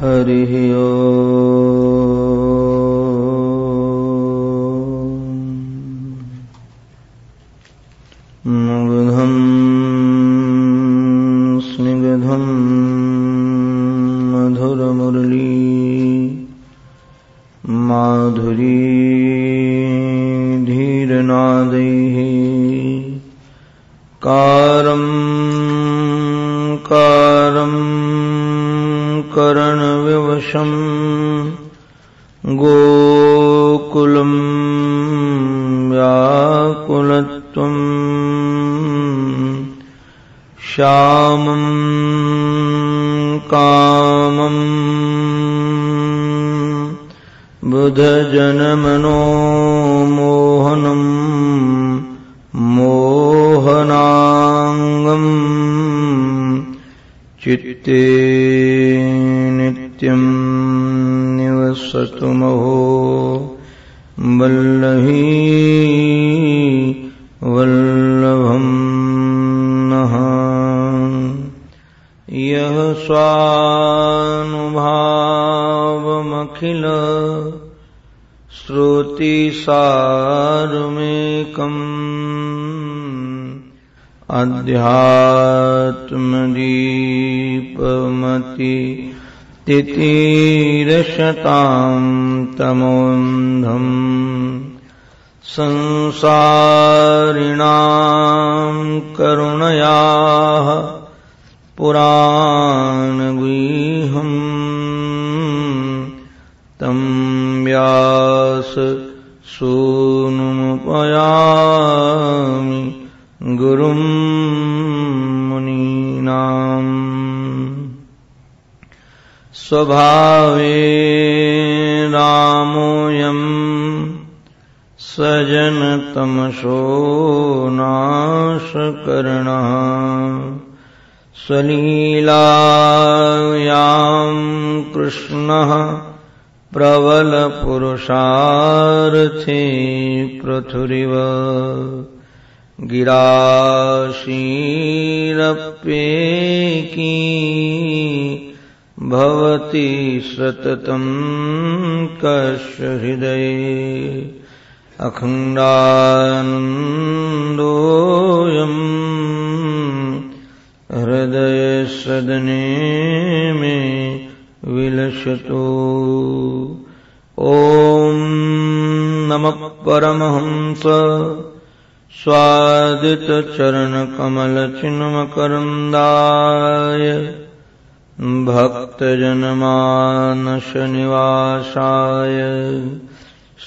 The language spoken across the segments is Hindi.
हरिः ओ अध्यात्मदीपमति तितिरशतां तमोऽन्धम् संसारिणां करुणयाः पुराणगृहम् तं व्यास सू स्वभावे रामोऽयम् स्वजनतमसो नाशकरणः स्वलीलायाम् कृष्णः प्रबलपुरुषार्थी पृथुरिव गिराशीरप्येकी भवति सततम् कस्य हृदये अखण्डानन्दोयम् हृदयसदने मे विलसतो ॐ नमः परमहंस स्वादितचरणकमलचिन्मकरन्दाय भक्तजनमानशनिवासाय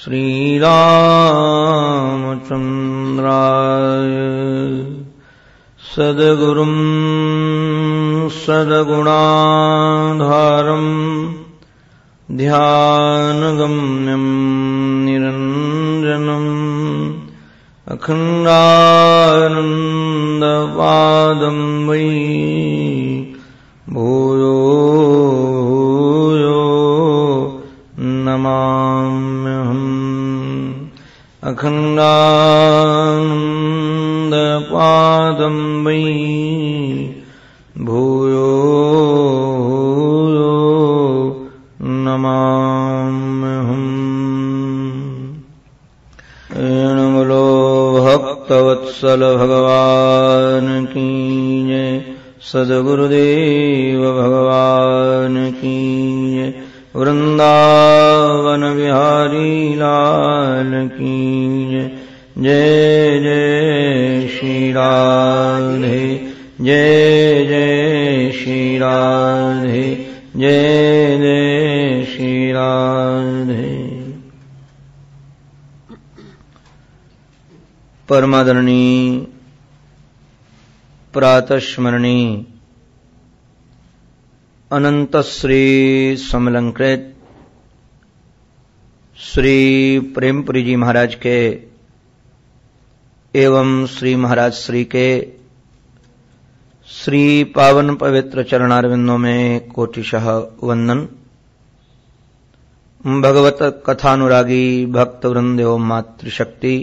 श्रीरामचन्द्राय सद्गुरुम् सद्गुणाधारम् ध्यानगम्यम् निरञ्जनम् अखण्डानन्दपादम् वै भूयो भूयो नमाम्यहम् अखण्डानन्दपादं वै भूयो भूयो नमाम्यहम् एणमुलो भक्तवत्सल भगवान् की जय सद्गुरुदेव आदरणी प्रातस्मरणी अनंतश्री समलंकृत श्री प्रेमपुरी जी महाराज के एवं श्री महाराज श्री के श्री पावन पवित्र चरणारविंदों में कोटिशह वंदन भगवत कथानुरागी भक्तवृंद मातृशक्ति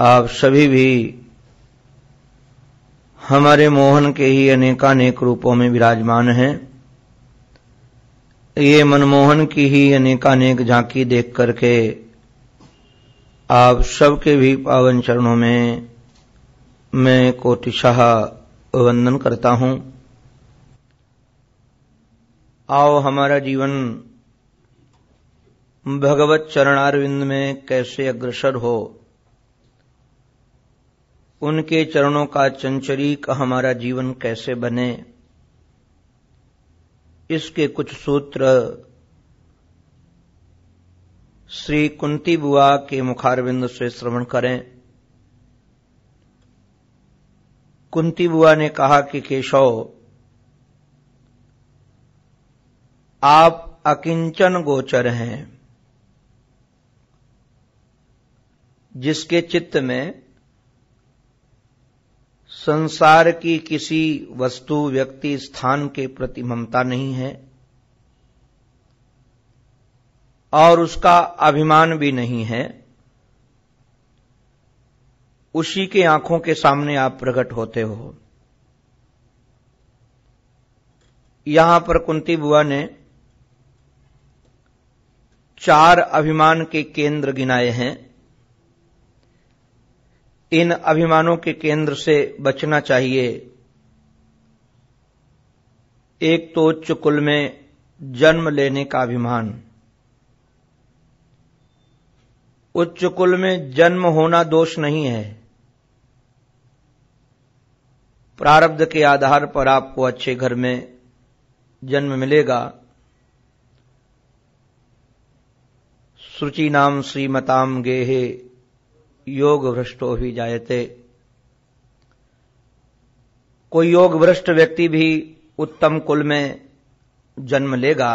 आप सभी भी हमारे मोहन के ही अनेकानेक रूपों में विराजमान हैं ये मनमोहन की ही अनेकानेक झांकी देख करके आप सबके भी पावन चरणों में मैं कोटिशाह वंदन करता हूं आओ हमारा जीवन भगवत चरणारविंद में कैसे अग्रसर हो उनके चरणों का चंचरीक हमारा जीवन कैसे बने इसके कुछ सूत्र श्री कुंती बुआ के मुखारबिंद से श्रवण करें कुंती बुआ ने कहा कि केशव आप अकिंचन गोचर हैं जिसके चित्त में संसार की किसी वस्तु व्यक्ति स्थान के प्रति ममता नहीं है और उसका अभिमान भी नहीं है उसी के आंखों के सामने आप प्रकट होते हो यहां पर कुंती बुआ ने चार अभिमान के केंद्र गिनाए हैं इन अभिमानों के केंद्र से बचना चाहिए एक तो उच्च कुल में जन्म लेने का अभिमान उच्च कुल में जन्म होना दोष नहीं है प्रारब्ध के आधार पर आपको अच्छे घर में जन्म मिलेगा सुचि नाम श्रीमताम गेहे योग भ्रष्टो भी जायते कोई योग भ्रष्ट व्यक्ति भी उत्तम कुल में जन्म लेगा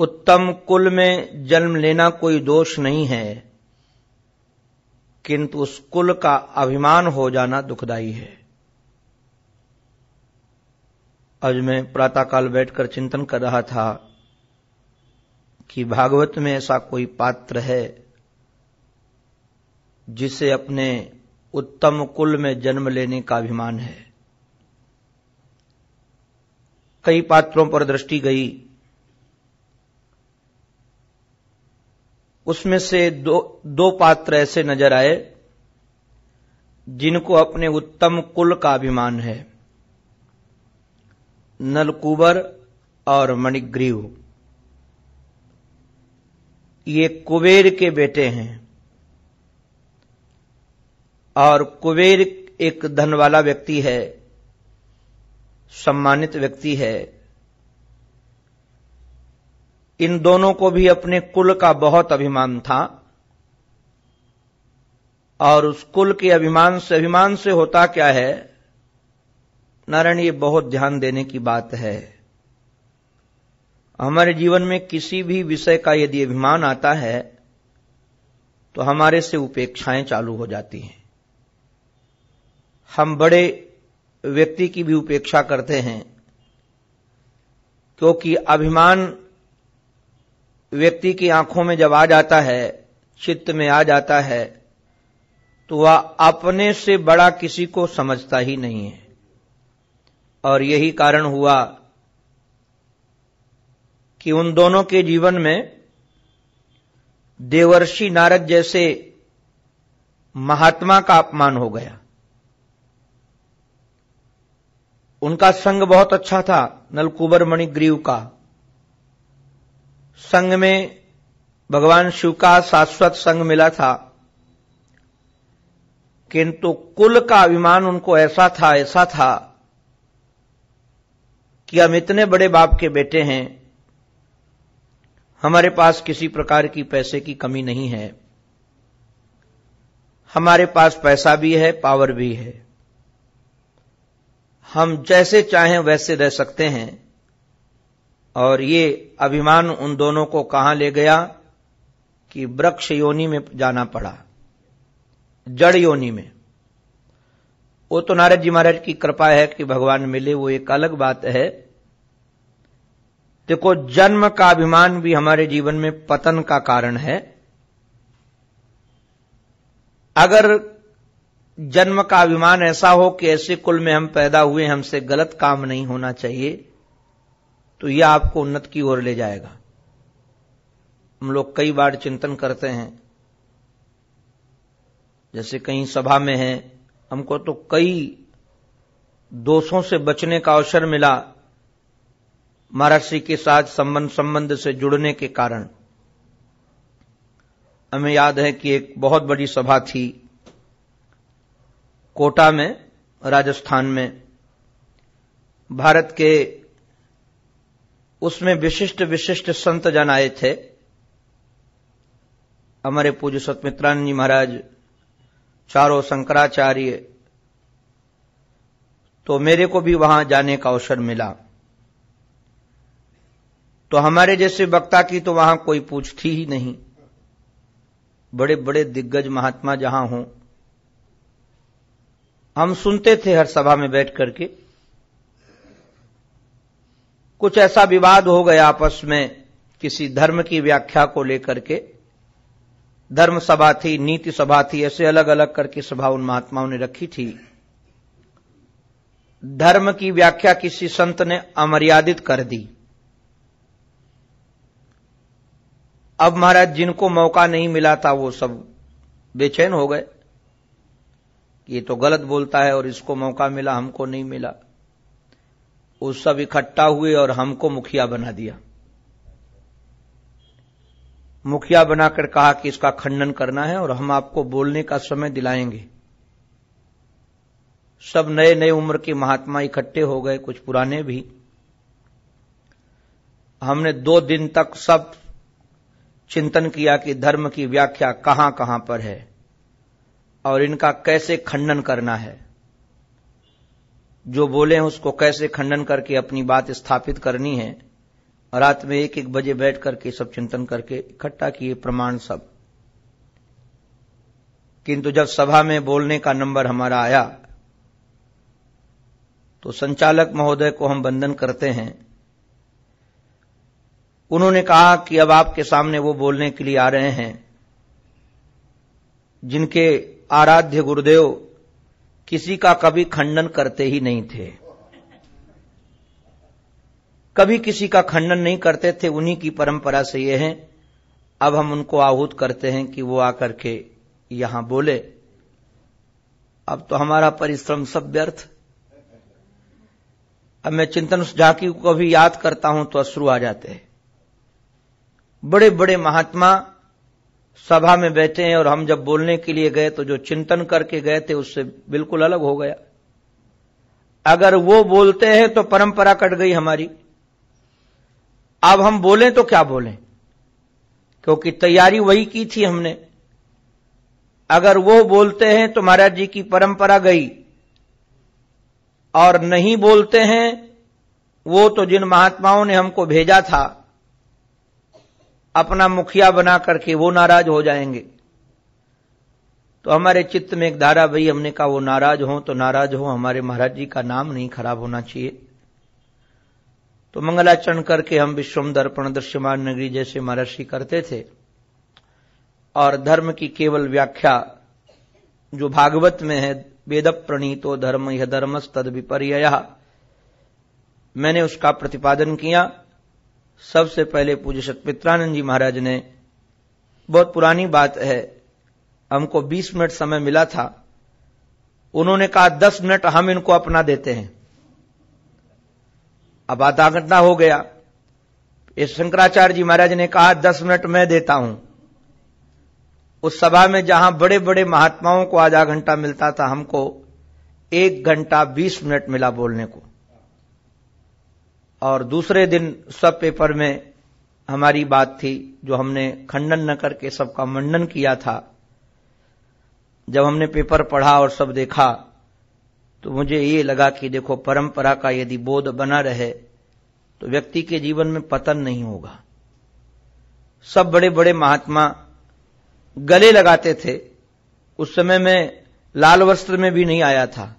उत्तम कुल में जन्म लेना कोई दोष नहीं है किंतु उस कुल का अभिमान हो जाना दुखदाई है आज मैं प्रातःकाल बैठकर चिंतन कर रहा था कि भागवत में ऐसा कोई पात्र है जिसे अपने उत्तम कुल में जन्म लेने का अभिमान है कई पात्रों पर दृष्टि गई उसमें से दो दो पात्र ऐसे नजर आए जिनको अपने उत्तम कुल का अभिमान है नलकुबर और मणिग्रीव ये कुबेर के बेटे हैं और कुबेर एक धन वाला व्यक्ति है सम्मानित व्यक्ति है इन दोनों को भी अपने कुल का बहुत अभिमान था और उस कुल के अभिमान से अभिमान से होता क्या है नारायण ये बहुत ध्यान देने की बात है हमारे जीवन में किसी भी विषय का यदि अभिमान आता है तो हमारे से उपेक्षाएं चालू हो जाती हैं हम बड़े व्यक्ति की भी उपेक्षा करते हैं क्योंकि अभिमान व्यक्ति की आंखों में जब आ जाता है चित्त में आ जाता है तो वह अपने से बड़ा किसी को समझता ही नहीं है और यही कारण हुआ कि उन दोनों के जीवन में देवर्षि नारद जैसे महात्मा का अपमान हो गया उनका संग बहुत अच्छा था नलकुबर मणि ग्रीव का संग में भगवान शिव का शाश्वत संग मिला था किंतु कुल का अभिमान उनको ऐसा था ऐसा था कि हम इतने बड़े बाप के बेटे हैं हमारे पास किसी प्रकार की पैसे की कमी नहीं है हमारे पास पैसा भी है पावर भी है हम जैसे चाहें वैसे रह सकते हैं और ये अभिमान उन दोनों को कहां ले गया कि वृक्ष योनि में जाना पड़ा जड़ योनि में वो तो नारद जी महाराज की कृपा है कि भगवान मिले वो एक अलग बात है देखो जन्म का अभिमान भी हमारे जीवन में पतन का कारण है अगर जन्म का अभिमान ऐसा हो कि ऐसे कुल में हम पैदा हुए हमसे गलत काम नहीं होना चाहिए तो यह आपको उन्नत की ओर ले जाएगा हम लोग कई बार चिंतन करते हैं जैसे कहीं सभा में हैं हमको तो कई दोषों से बचने का अवसर मिला महर्षि के साथ संबंध संबंध से जुड़ने के कारण हमें याद है कि एक बहुत बड़ी सभा थी कोटा में राजस्थान में भारत के उसमें विशिष्ट विशिष्ट संत जन आए थे हमारे पूज्य सतमित्रान जी महाराज चारों शंकराचार्य तो मेरे को भी वहां जाने का अवसर मिला तो हमारे जैसे वक्ता की तो वहां कोई पूछती ही नहीं बड़े बड़े दिग्गज महात्मा जहां हों हम सुनते थे हर सभा में बैठ करके कुछ ऐसा विवाद हो गया आपस में किसी धर्म की व्याख्या को लेकर के धर्म सभा थी नीति सभा थी ऐसे अलग अलग करके सभा उन महात्माओं ने रखी थी धर्म की व्याख्या किसी संत ने अमर्यादित कर दी अब महाराज जिनको मौका नहीं मिला था वो सब बेचैन हो गए ये तो गलत बोलता है और इसको मौका मिला हमको नहीं मिला उस सब इकट्ठा हुए और हमको मुखिया बना दिया मुखिया बनाकर कहा कि इसका खंडन करना है और हम आपको बोलने का समय दिलाएंगे सब नए नए उम्र के महात्मा इकट्ठे हो गए कुछ पुराने भी हमने दो दिन तक सब चिंतन किया कि धर्म की व्याख्या कहां कहां पर है और इनका कैसे खंडन करना है जो बोले हैं उसको कैसे खंडन करके अपनी बात स्थापित करनी है रात में एक एक बजे बैठ करके सब चिंतन करके इकट्ठा किए प्रमाण सब किंतु जब सभा में बोलने का नंबर हमारा आया तो संचालक महोदय को हम वंदन करते हैं उन्होंने कहा कि अब आपके सामने वो बोलने के लिए आ रहे हैं जिनके आराध्य गुरुदेव किसी का कभी खंडन करते ही नहीं थे कभी किसी का खंडन नहीं करते थे उन्हीं की परंपरा से ये है अब हम उनको आहूत करते हैं कि वो आकर के यहां बोले अब तो हमारा परिश्रम सब व्यर्थ अब मैं चिंतन उस झांकी को भी याद करता हूं तो अश्रु आ जाते हैं बड़े बड़े महात्मा सभा में बैठे हैं और हम जब बोलने के लिए गए तो जो चिंतन करके गए थे उससे बिल्कुल अलग हो गया अगर वो बोलते हैं तो परंपरा कट गई हमारी अब हम बोलें तो क्या बोलें क्योंकि तैयारी वही की थी हमने अगर वो बोलते हैं तो महाराज जी की परंपरा गई और नहीं बोलते हैं वो तो जिन महात्माओं ने हमको भेजा था अपना मुखिया बना करके वो नाराज हो जाएंगे तो हमारे चित्त में एक धारा भई हमने कहा वो नाराज हो तो नाराज हो हमारे महाराज जी का नाम नहीं खराब होना चाहिए तो मंगलाचरण करके हम विश्वम दर्पण दृश्यमान नगरी जैसे महर्षि करते थे और धर्म की केवल व्याख्या जो भागवत में है वेद प्रणीतो धर्म यह धर्मस्त विपर्य मैंने उसका प्रतिपादन किया सबसे पहले पूज्य सतपित्रानंद जी महाराज ने बहुत पुरानी बात है हमको 20 मिनट समय मिला था उन्होंने कहा 10 मिनट हम इनको अपना देते हैं अब आधा घंटा हो गया इस शंकराचार्य जी महाराज ने कहा 10 मिनट मैं देता हूं उस सभा में जहां बड़े बड़े महात्माओं को आधा घंटा मिलता था हमको एक घंटा बीस मिनट मिला बोलने को और दूसरे दिन सब पेपर में हमारी बात थी जो हमने खंडन न करके सबका मंडन किया था जब हमने पेपर पढ़ा और सब देखा तो मुझे ये लगा कि देखो परंपरा का यदि बोध बना रहे तो व्यक्ति के जीवन में पतन नहीं होगा सब बड़े बड़े महात्मा गले लगाते थे उस समय में लाल वस्त्र में भी नहीं आया था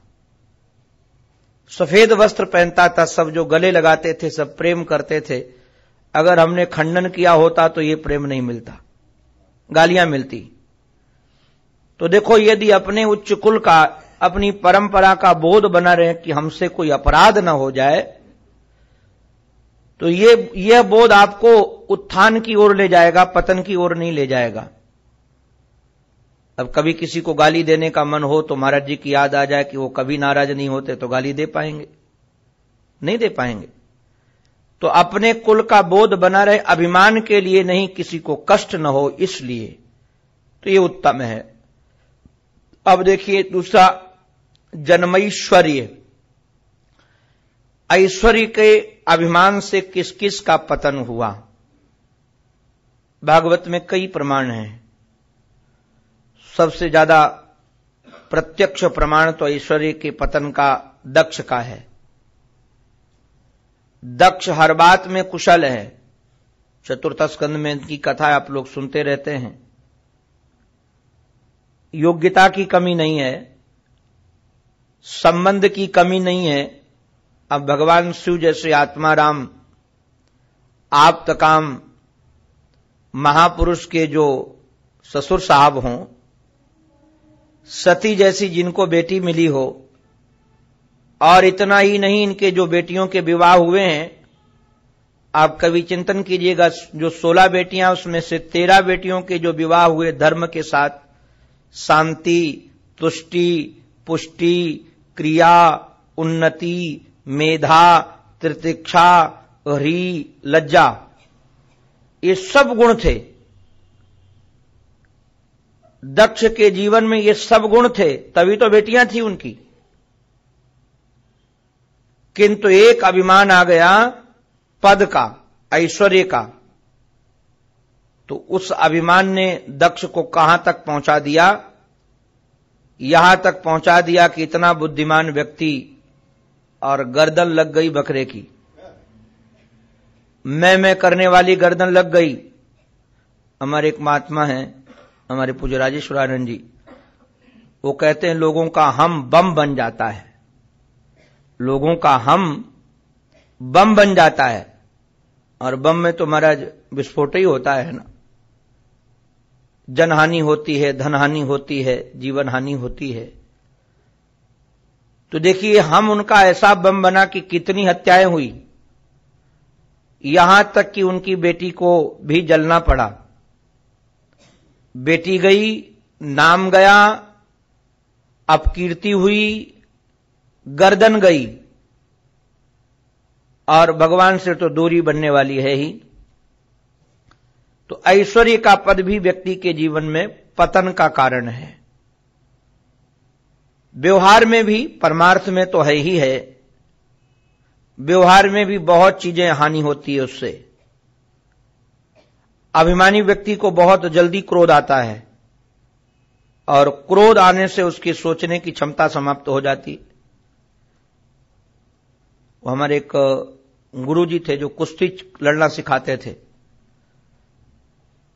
सफेद वस्त्र पहनता था सब जो गले लगाते थे सब प्रेम करते थे अगर हमने खंडन किया होता तो ये प्रेम नहीं मिलता गालियां मिलती तो देखो यदि अपने उच्च कुल का अपनी परंपरा का बोध बना रहे कि हमसे कोई अपराध ना हो जाए तो ये यह बोध आपको उत्थान की ओर ले जाएगा पतन की ओर नहीं ले जाएगा अब कभी किसी को गाली देने का मन हो तो महाराज जी की याद आ जाए कि वो कभी नाराज नहीं होते तो गाली दे पाएंगे नहीं दे पाएंगे तो अपने कुल का बोध बना रहे अभिमान के लिए नहीं किसी को कष्ट न हो इसलिए तो ये उत्तम है अब देखिए दूसरा जन्मैश्वर्य ऐश्वर्य के अभिमान से किस किस का पतन हुआ भागवत में कई प्रमाण हैं सबसे ज्यादा प्रत्यक्ष प्रमाण तो ऐश्वर्य के पतन का दक्ष का है दक्ष हर बात में कुशल है चतुर्थ स्कंद में इनकी कथा आप लोग सुनते रहते हैं योग्यता की कमी नहीं है संबंध की कमी नहीं है अब भगवान शिव जैसे आत्माराम आप तकाम महापुरुष के जो ससुर साहब हों सती जैसी जिनको बेटी मिली हो और इतना ही नहीं इनके जो बेटियों के विवाह हुए हैं आप कभी चिंतन कीजिएगा जो सोलह बेटियां उसमें से तेरह बेटियों के जो विवाह हुए धर्म के साथ शांति तुष्टि पुष्टि क्रिया उन्नति मेधा तृतीक्षा री लज्जा ये सब गुण थे दक्ष के जीवन में ये सब गुण थे तभी तो बेटियां थी उनकी किंतु एक अभिमान आ गया पद का ऐश्वर्य का तो उस अभिमान ने दक्ष को कहां तक पहुंचा दिया यहां तक पहुंचा दिया कि इतना बुद्धिमान व्यक्ति और गर्दन लग गई बकरे की मैं मैं करने वाली गर्दन लग गई हमारे एक महात्मा हैं हमारे पूज्य राजेश्वरानंद जी वो कहते हैं लोगों का हम बम बन जाता है लोगों का हम बम बन जाता है और बम में तो महाराज विस्फोट ही होता है ना जनहानि होती है धनहानि होती है जीवन हानि होती है तो देखिए हम उनका ऐसा बम बना कि कितनी हत्याएं हुई यहां तक कि उनकी बेटी को भी जलना पड़ा बेटी गई नाम गया अपकीर्ति हुई गर्दन गई और भगवान से तो दूरी बनने वाली है ही तो ऐश्वर्य का पद भी व्यक्ति के जीवन में पतन का कारण है व्यवहार में भी परमार्थ में तो है ही है व्यवहार में भी बहुत चीजें हानि होती है उससे अभिमानी व्यक्ति को बहुत जल्दी क्रोध आता है और क्रोध आने से उसकी सोचने की क्षमता समाप्त हो जाती वो हमारे एक गुरुजी थे जो कुश्ती लड़ना सिखाते थे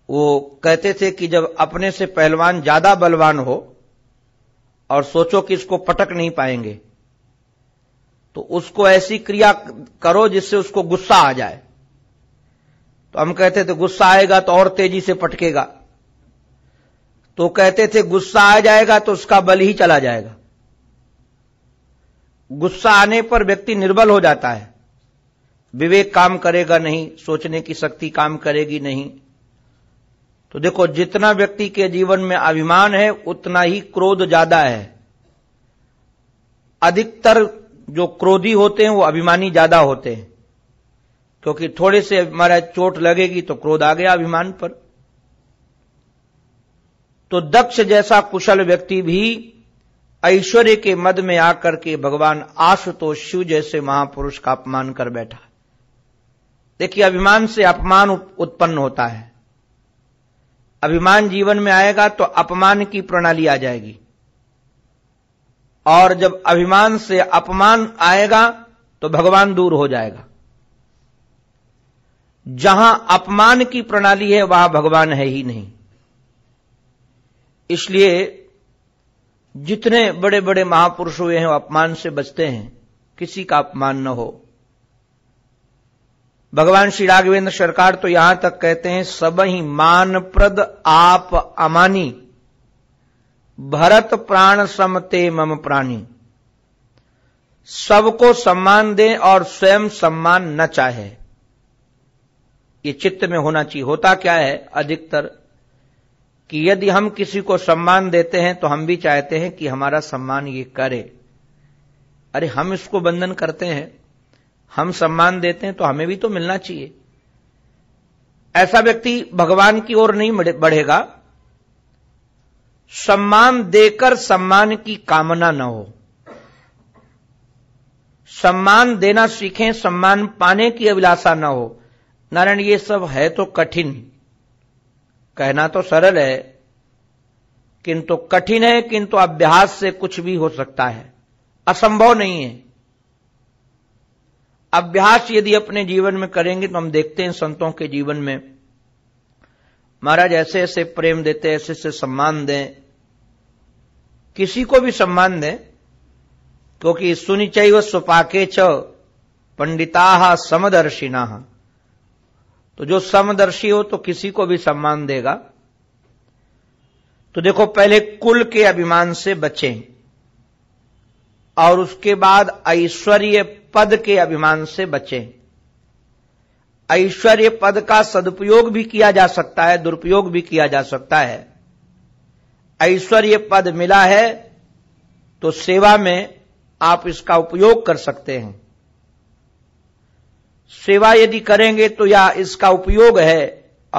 वो कहते थे कि जब अपने से पहलवान ज्यादा बलवान हो और सोचो कि इसको पटक नहीं पाएंगे तो उसको ऐसी क्रिया करो जिससे उसको गुस्सा आ जाए तो हम कहते थे गुस्सा आएगा तो और तेजी से पटकेगा तो कहते थे गुस्सा आ जाएगा तो उसका बल ही चला जाएगा गुस्सा आने पर व्यक्ति निर्बल हो जाता है विवेक काम करेगा नहीं सोचने की शक्ति काम करेगी नहीं तो देखो जितना व्यक्ति के जीवन में अभिमान है उतना ही क्रोध ज्यादा है अधिकतर जो क्रोधी होते हैं वो अभिमानी ज्यादा होते हैं क्योंकि थोड़े से हमारा चोट लगेगी तो क्रोध आ गया अभिमान पर तो दक्ष जैसा कुशल व्यक्ति भी ऐश्वर्य के मद में आकर के भगवान आशुतोष शिव जैसे महापुरुष का अपमान कर बैठा देखिए अभिमान से अपमान उत्पन्न होता है अभिमान जीवन में आएगा तो अपमान की प्रणाली आ जाएगी और जब अभिमान से अपमान आएगा तो भगवान दूर हो जाएगा जहां अपमान की प्रणाली है वहां भगवान है ही नहीं इसलिए जितने बड़े बड़े महापुरुष हुए हैं अपमान से बचते हैं किसी का अपमान न हो भगवान श्री राघवेंद्र सरकार तो यहां तक कहते हैं सब ही मानप्रद आप अमानी भरत प्राण समते मम प्राणी सबको सम्मान दें और स्वयं सम्मान न चाहे ये चित्त में होना चाहिए होता क्या है अधिकतर कि यदि हम किसी को सम्मान देते हैं तो हम भी चाहते हैं कि हमारा सम्मान ये करे अरे हम इसको बंधन करते हैं हम सम्मान देते हैं तो हमें भी तो मिलना चाहिए ऐसा व्यक्ति भगवान की ओर नहीं बढ़ेगा सम्मान देकर सम्मान की कामना न हो सम्मान देना सीखें सम्मान पाने की अभिलाषा न हो नारायण ये सब है तो कठिन कहना तो सरल है किंतु कठिन है किंतु अभ्यास से कुछ भी हो सकता है असंभव नहीं है अभ्यास यदि अपने जीवन में करेंगे तो हम देखते हैं संतों के जीवन में महाराज ऐसे ऐसे प्रेम देते ऐसे ऐसे सम्मान दें किसी को भी सम्मान दें क्योंकि व सुपाके च पंडिता समदर्शिना तो जो समदर्शी हो तो किसी को भी सम्मान देगा तो देखो पहले कुल के अभिमान से बचें और उसके बाद ऐश्वर्य पद के अभिमान से बचें ऐश्वर्य पद का सदुपयोग भी किया जा सकता है दुरुपयोग भी किया जा सकता है ऐश्वर्य पद मिला है तो सेवा में आप इसका उपयोग कर सकते हैं सेवा यदि करेंगे तो या इसका उपयोग है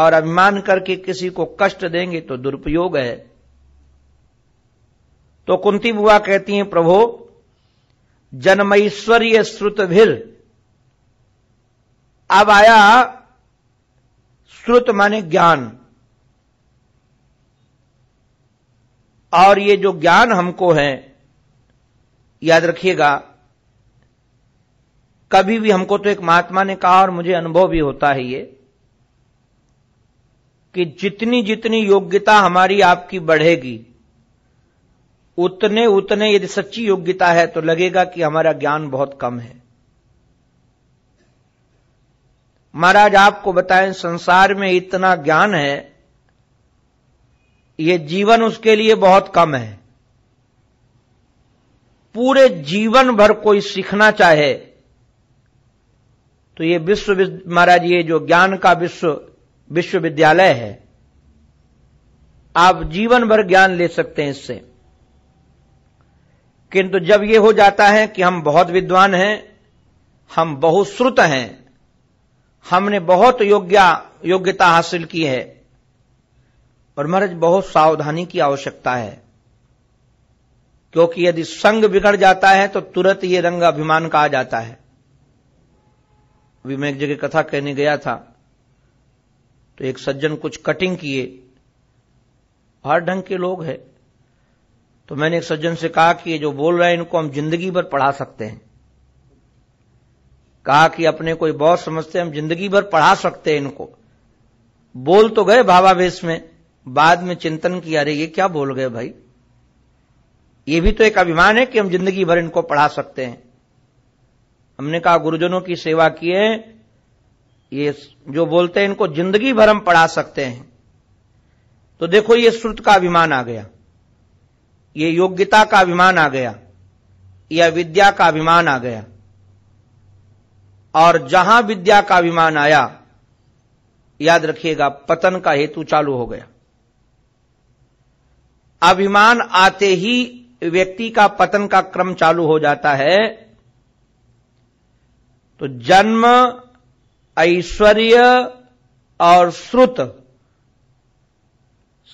और अभिमान करके किसी को कष्ट देंगे तो दुरुपयोग है तो कुंती बुआ कहती हैं प्रभो जन्मैश्वर्य श्रुत भीर अब आया श्रुत माने ज्ञान और ये जो ज्ञान हमको है याद रखिएगा कभी भी हमको तो एक महात्मा ने कहा और मुझे अनुभव भी होता है ये कि जितनी जितनी योग्यता हमारी आपकी बढ़ेगी उतने उतने यदि सच्ची योग्यता है तो लगेगा कि हमारा ज्ञान बहुत कम है महाराज आपको बताएं संसार में इतना ज्ञान है ये जीवन उसके लिए बहुत कम है पूरे जीवन भर कोई सीखना चाहे तो ये विश्व महाराज ये जो ज्ञान का विश्व विश्वविद्यालय है आप जीवन भर ज्ञान ले सकते हैं इससे किंतु जब ये हो जाता है कि हम बहुत विद्वान हैं हम बहुत श्रुत हैं हमने बहुत योग्य योग्यता हासिल की है और महाराज बहुत सावधानी की आवश्यकता है क्योंकि यदि संग बिगड़ जाता है तो तुरंत ये रंग अभिमान का आ जाता है अभी मैं एक जगह कथा कहने गया था तो एक सज्जन कुछ कटिंग किए हर ढंग के लोग हैं तो मैंने एक सज्जन से कहा कि ये जो बोल रहे हैं इनको हम जिंदगी भर पढ़ा सकते हैं कहा कि अपने कोई बहुत समझते हैं हम जिंदगी भर पढ़ा सकते हैं इनको बोल तो गए भावावेश में बाद में चिंतन किया अरे ये क्या बोल गए भाई ये भी तो एक अभिमान है कि हम जिंदगी भर इनको पढ़ा सकते हैं हमने कहा गुरुजनों की सेवा किए ये जो बोलते हैं इनको जिंदगी भर हम पढ़ा सकते हैं तो देखो ये श्रुत का अभिमान आ गया ये योग्यता का अभिमान आ गया या विद्या का अभिमान आ गया और जहां विद्या का अभिमान आया याद रखिएगा पतन का हेतु चालू हो गया अभिमान आते ही व्यक्ति का पतन का क्रम चालू हो जाता है तो जन्म ऐश्वर्य और श्रुत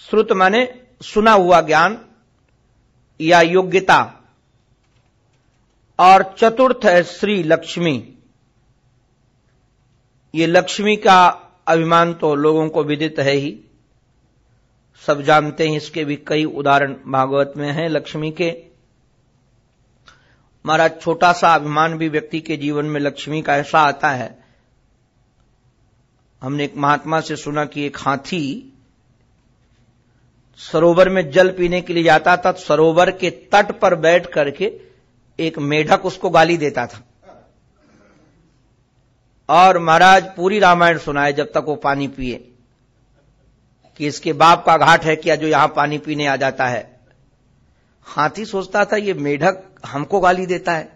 श्रुत माने सुना हुआ ज्ञान या योग्यता और चतुर्थ है श्री लक्ष्मी ये लक्ष्मी का अभिमान तो लोगों को विदित है ही सब जानते हैं इसके भी कई उदाहरण भागवत में हैं लक्ष्मी के महाराज छोटा सा अभिमान भी व्यक्ति के जीवन में लक्ष्मी का ऐसा आता है हमने एक महात्मा से सुना कि एक हाथी सरोवर में जल पीने के लिए जाता था तो सरोवर के तट पर बैठ करके एक मेढक उसको गाली देता था और महाराज पूरी रामायण सुनाए जब तक वो पानी पिए कि इसके बाप का घाट है क्या जो यहां पानी पीने आ जाता है हाथी सोचता था ये मेढक हमको गाली देता है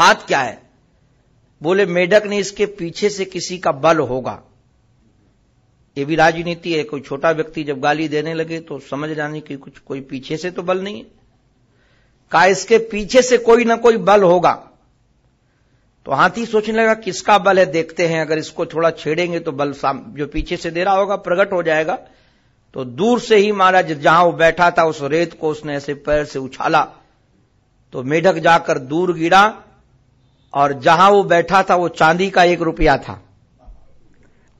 बात क्या है बोले मेढक ने इसके पीछे से किसी का बल होगा ये भी राजनीति है कोई छोटा व्यक्ति जब गाली देने लगे तो समझ जाने की कुछ कोई पीछे से तो बल नहीं है का इसके पीछे से कोई ना कोई बल होगा तो हाथी सोचने लगा किसका बल है देखते हैं अगर इसको थोड़ा छेड़ेंगे तो बल जो पीछे से दे रहा होगा प्रकट हो जाएगा तो दूर से ही महाराज जहां वो बैठा था उस रेत को उसने ऐसे पैर से उछाला तो मेढक जाकर दूर गिरा और जहां वो बैठा था वो चांदी का एक रुपया था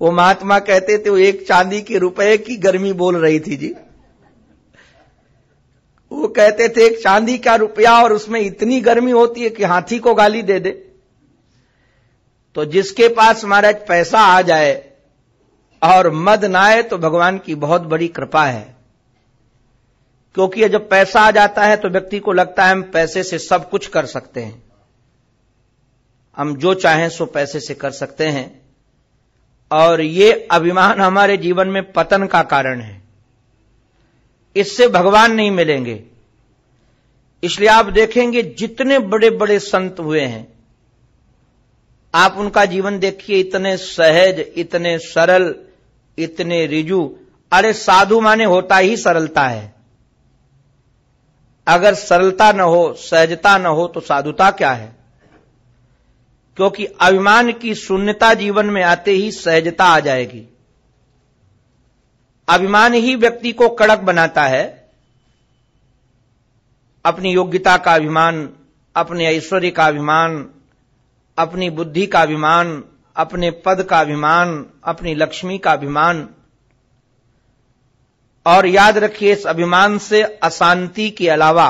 वो महात्मा कहते थे वो एक चांदी के रुपए की गर्मी बोल रही थी जी वो कहते थे एक चांदी का रुपया और उसमें इतनी गर्मी होती है कि हाथी को गाली दे दे तो जिसके पास महाराज पैसा आ जाए और मद ना आए तो भगवान की बहुत बड़ी कृपा है क्योंकि जब पैसा आ जाता है तो व्यक्ति को लगता है हम पैसे से सब कुछ कर सकते हैं हम जो चाहें सो पैसे से कर सकते हैं और ये अभिमान हमारे जीवन में पतन का कारण है इससे भगवान नहीं मिलेंगे इसलिए आप देखेंगे जितने बड़े बड़े संत हुए हैं आप उनका जीवन देखिए इतने सहज इतने सरल इतने रिजु अरे साधु माने होता ही सरलता है अगर सरलता न हो सहजता न हो तो साधुता क्या है क्योंकि अभिमान की शून्यता जीवन में आते ही सहजता आ जाएगी अभिमान ही व्यक्ति को कड़क बनाता है अपनी योग्यता का अभिमान अपने ऐश्वर्य का अभिमान अपनी बुद्धि का अभिमान अपने पद का अभिमान अपनी लक्ष्मी का अभिमान और याद रखिए इस अभिमान से अशांति के अलावा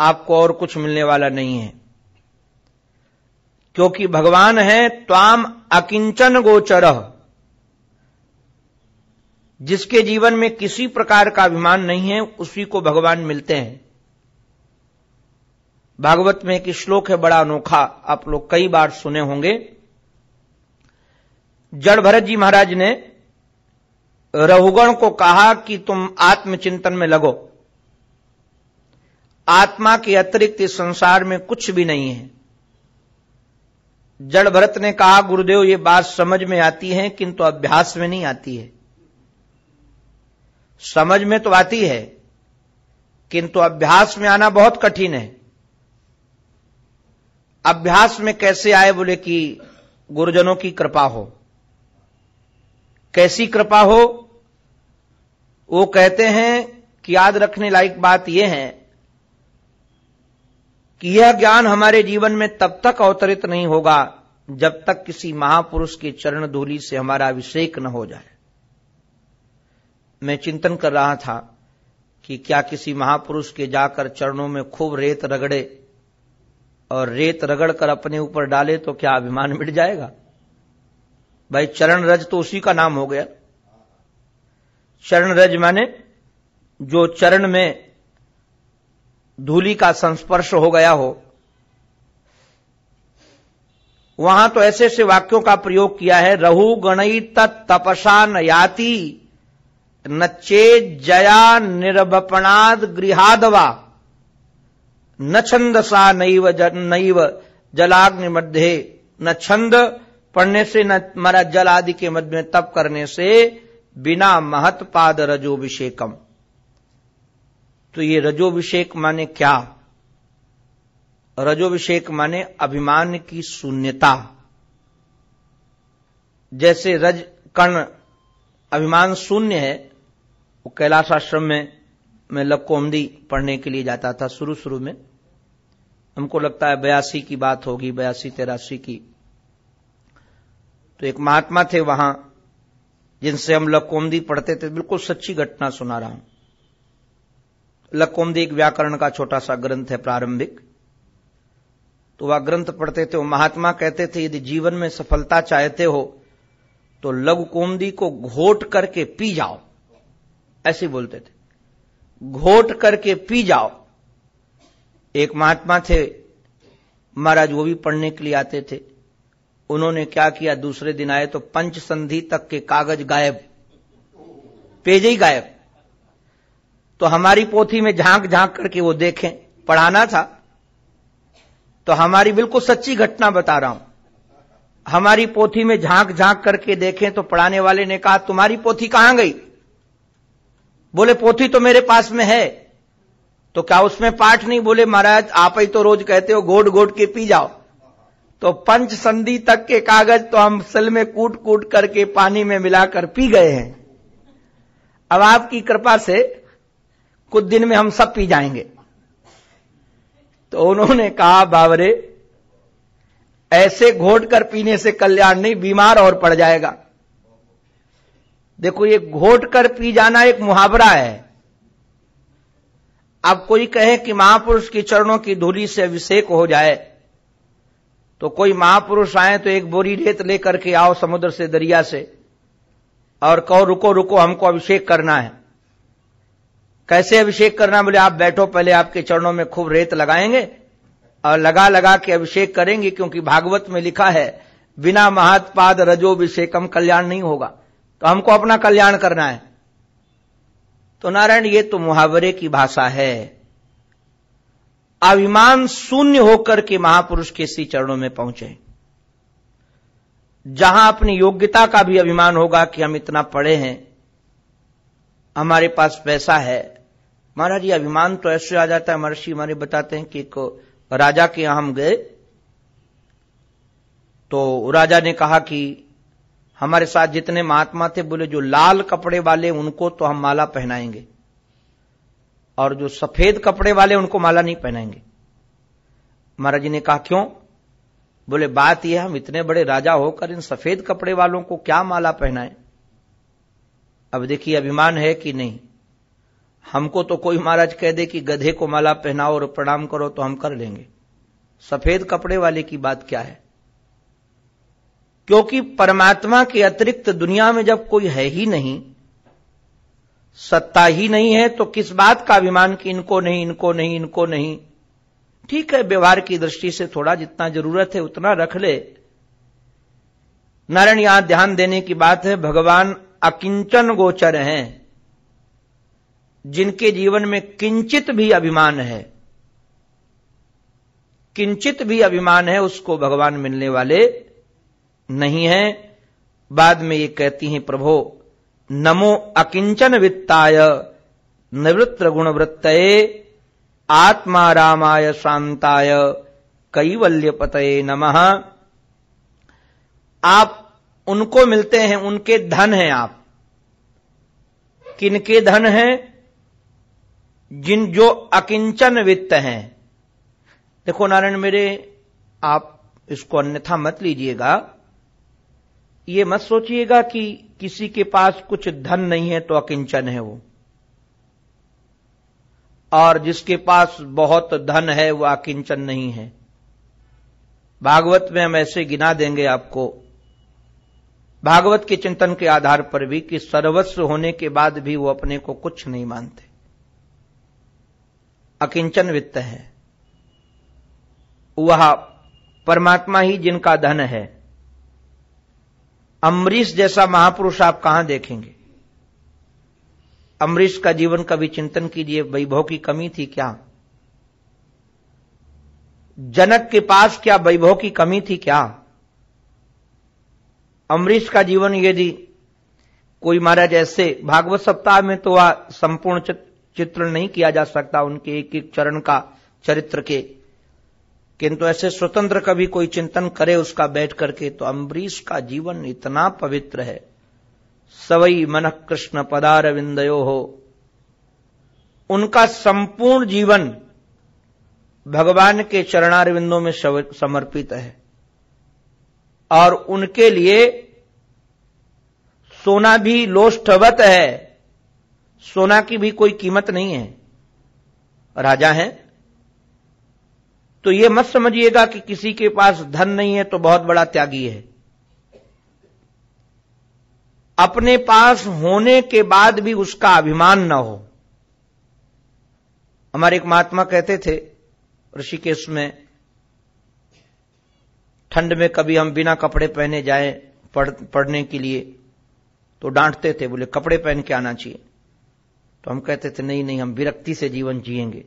आपको और कुछ मिलने वाला नहीं है क्योंकि भगवान है त्वाम अकिंचन गोचर जिसके जीवन में किसी प्रकार का अभिमान नहीं है उसी को भगवान मिलते हैं भागवत में एक श्लोक है बड़ा अनोखा आप लोग कई बार सुने होंगे जड़ भरत जी महाराज ने रहुगण को कहा कि तुम आत्मचिंतन में लगो आत्मा के अतिरिक्त इस संसार में कुछ भी नहीं है जड़ भरत ने कहा गुरुदेव ये बात समझ में आती है किंतु अभ्यास में नहीं आती है समझ में तो आती है किंतु अभ्यास में आना बहुत कठिन है अभ्यास में कैसे आए बोले कि गुरुजनों की कृपा हो कैसी कृपा हो वो कहते हैं कि याद रखने लायक बात यह है कि यह ज्ञान हमारे जीवन में तब तक अवतरित नहीं होगा जब तक किसी महापुरुष की चरण धूलि से हमारा अभिषेक न हो जाए मैं चिंतन कर रहा था कि क्या किसी महापुरुष के जाकर चरणों में खूब रेत रगड़े और रेत रगड़कर अपने ऊपर डाले तो क्या अभिमान मिट जाएगा भाई चरण रज तो उसी का नाम हो गया चरण रज माने जो चरण में धूली का संस्पर्श हो गया हो वहां तो ऐसे ऐसे वाक्यों का प्रयोग किया है रहु गणई तत्पसा न याति न चेत जया निर्वपणाद गृहादवा न छंदसा नैव नैव जलाग्नि मध्य न छंद पढ़ने से न मरा जल आदि के मध्य में तप करने से बिना महत्पाद रजोभिषेकम तो ये रजोभिषेक माने क्या रजोभिषेक माने अभिमान की शून्यता जैसे रज कर्ण अभिमान शून्य है वो कैलाश आश्रम में मैं लक्कोमदी पढ़ने के लिए जाता था शुरू शुरू में हमको लगता है बयासी की बात होगी बयासी तेरासी की तो एक महात्मा थे वहां जिनसे हम लकोमदी पढ़ते थे बिल्कुल सच्ची घटना सुना रहा हूं लकोमदी एक व्याकरण का छोटा सा ग्रंथ है प्रारंभिक तो वह ग्रंथ पढ़ते थे महात्मा कहते थे यदि जीवन में सफलता चाहते हो तो लघु कोमदी को घोट करके पी जाओ ऐसे बोलते थे घोट करके पी जाओ एक महात्मा थे महाराज वो भी पढ़ने के लिए आते थे उन्होंने क्या किया दूसरे दिन आए तो पंच संधि तक के कागज गायब पेज ही गायब तो हमारी पोथी में झांक झांक करके वो देखें पढ़ाना था तो हमारी बिल्कुल सच्ची घटना बता रहा हूं हमारी पोथी में झांक झांक करके देखें तो पढ़ाने वाले ने कहा तुम्हारी पोथी कहां गई बोले पोथी तो मेरे पास में है तो क्या उसमें पाठ नहीं बोले महाराज आप ही तो रोज कहते हो गोड गोड के पी जाओ तो पंच संधि तक के कागज तो हम सल में कूट कूट करके पानी में मिलाकर पी गए हैं अब आपकी कृपा से कुछ दिन में हम सब पी जाएंगे तो उन्होंने कहा बावरे ऐसे घोट कर पीने से कल्याण नहीं बीमार और पड़ जाएगा देखो ये घोट कर पी जाना एक मुहावरा है अब कोई कहे कि महापुरुष के चरणों की धूली से अभिषेक हो जाए तो कोई महापुरुष आए तो एक बोरी रेत लेकर के आओ समुद्र से दरिया से और कहो रुको रुको हमको अभिषेक करना है कैसे अभिषेक करना बोले आप बैठो पहले आपके चरणों में खूब रेत लगाएंगे और लगा लगा के अभिषेक करेंगे क्योंकि भागवत में लिखा है बिना महात्पाद रजोभिषेकम कल्याण नहीं होगा तो हमको अपना कल्याण करना है तो नारायण ये तो मुहावरे की भाषा है अभिमान शून्य होकर के महापुरुष के श्री चरणों में पहुंचे जहां अपनी योग्यता का भी अभिमान होगा कि हम इतना पढ़े हैं हमारे पास पैसा है महाराज ये अभिमान तो ऐसे आ जाता है महर्षि हमारे बताते हैं कि एक राजा के यहां हम गए तो राजा ने कहा कि हमारे साथ जितने महात्मा थे बोले जो लाल कपड़े वाले उनको तो हम माला पहनाएंगे और जो सफेद कपड़े वाले उनको माला नहीं पहनाएंगे महाराज जी ने कहा क्यों बोले बात यह हम इतने बड़े राजा होकर इन सफेद कपड़े वालों को क्या माला पहनाए अब देखिए अभिमान है कि नहीं हमको तो कोई महाराज कह दे कि गधे को माला पहनाओ और प्रणाम करो तो हम कर लेंगे सफेद कपड़े वाले की बात क्या है क्योंकि परमात्मा के अतिरिक्त दुनिया में जब कोई है ही नहीं सत्ता ही नहीं है तो किस बात का अभिमान कि इनको नहीं इनको नहीं इनको नहीं ठीक है व्यवहार की दृष्टि से थोड़ा जितना जरूरत है उतना रख ले नारायण यहां ध्यान देने की बात है भगवान अकिंचन गोचर हैं जिनके जीवन में किंचित भी अभिमान है किंचित भी अभिमान है उसको भगवान मिलने वाले नहीं है बाद में ये कहती हैं प्रभो नमो अकिंचन वित्ताय निवृत्त वृत्त आत्मा रामाय शांताय कैवल्य पतये नमः आप उनको मिलते हैं उनके धन हैं आप किनके धन हैं जिन जो अकिंचन वित्त हैं देखो नारायण मेरे आप इसको अन्यथा मत लीजिएगा ये मत सोचिएगा कि किसी के पास कुछ धन नहीं है तो अकिंचन है वो और जिसके पास बहुत धन है वह अकिंचन नहीं है भागवत में हम ऐसे गिना देंगे आपको भागवत के चिंतन के आधार पर भी कि सर्वस्व होने के बाद भी वो अपने को कुछ नहीं मानते अकिंचन वित्त है वह परमात्मा ही जिनका धन है अम्बरीश जैसा महापुरुष आप कहां देखेंगे अम्बरीश का जीवन कभी चिंतन कीजिए वैभव की कमी थी क्या जनक के पास क्या वैभव की कमी थी क्या अम्बरीश का जीवन यदि कोई महाराज ऐसे भागवत सप्ताह में तो वह संपूर्ण चित्रण नहीं किया जा सकता उनके एक एक चरण का चरित्र के किंतु ऐसे स्वतंत्र कभी कोई चिंतन करे उसका बैठ करके तो अम्बरीश का जीवन इतना पवित्र है सवई मन कृष्ण पदारविंदयो हो उनका संपूर्ण जीवन भगवान के चरणारविंदों में समर्पित है और उनके लिए सोना भी लोष्ठवत है सोना की भी कोई कीमत नहीं है राजा हैं तो यह मत समझिएगा कि किसी के पास धन नहीं है तो बहुत बड़ा त्यागी है अपने पास होने के बाद भी उसका अभिमान न हो हमारे एक महात्मा कहते थे ऋषिकेश में ठंड में कभी हम बिना कपड़े पहने जाए पढ़, पढ़ने के लिए तो डांटते थे बोले कपड़े पहन के आना चाहिए तो हम कहते थे नहीं नहीं हम विरक्ति से जीवन जिएंगे